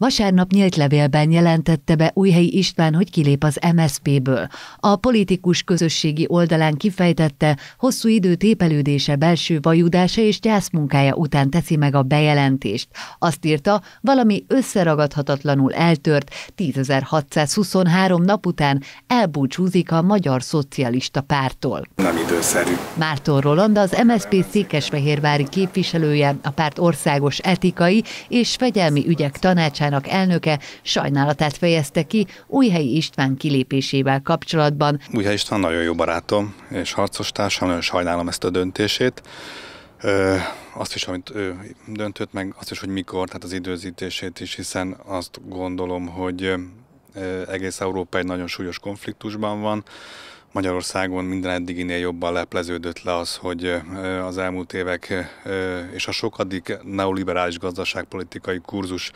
Vasárnap nyílt levélben jelentette be Újhelyi István, hogy kilép az MSZP-ből. A politikus közösségi oldalán kifejtette, hosszú idő tépelődése, belső vajudása és gyászmunkája után teszi meg a bejelentést. Azt írta, valami összeragadhatatlanul eltört, 10.623 nap után elbúcsúzik a Magyar Szocialista Pártól. Nem időszerű. Márton Roland az MSZP székesfehérvári képviselője, a párt országos etikai és fegyelmi ügyek tanácsán bizottságának elnöke sajnálatát fejezte ki Újhelyi István kilépésével kapcsolatban. Újhely István nagyon jó barátom és társam, nagyon sajnálom ezt a döntését. Ö, azt is, amit ő döntött, meg azt is, hogy mikor, tehát az időzítését is, hiszen azt gondolom, hogy ö, egész Európa egy nagyon súlyos konfliktusban van. Magyarországon minden eddiginél jobban lepleződött le az, hogy az elmúlt évek és a sokadik neoliberális gazdaságpolitikai kurzus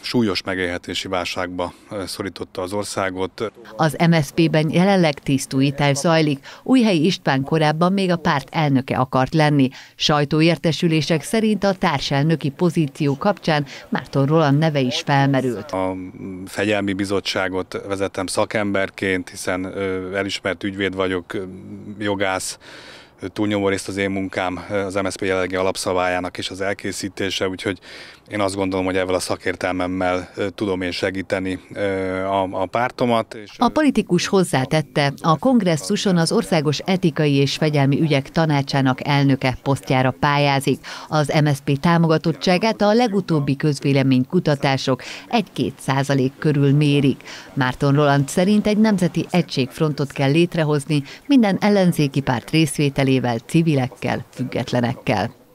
súlyos megélhetési válságba szorította az országot. Az MSZP-ben jelenleg tisztújítás zajlik. Újhelyi István korábban még a párt elnöke akart lenni. Sajtóértesülések szerint a társelnöki pozíció kapcsán Márton Roland neve is felmerült. A fegyelmi bizottságot vezetem szakemberként, hiszen elismert ügyvéd vagyok, jogász, túlnyomó részt az én munkám az MSZP jelenlegi alapszabályának és az elkészítése, úgyhogy én azt gondolom, hogy ezzel a szakértelmemmel tudom én segíteni a, a pártomat. És a politikus hozzátette, a kongresszuson az Országos Etikai és Fegyelmi Ügyek Tanácsának elnöke posztjára pályázik. Az MSZP támogatottságát a legutóbbi kutatások 1-2 százalék körül mérik. Márton Roland szerint egy nemzeti egységfrontot kell létrehozni minden ellenzéki párt részvétel részvételével, civilekkel, függetlenekkel.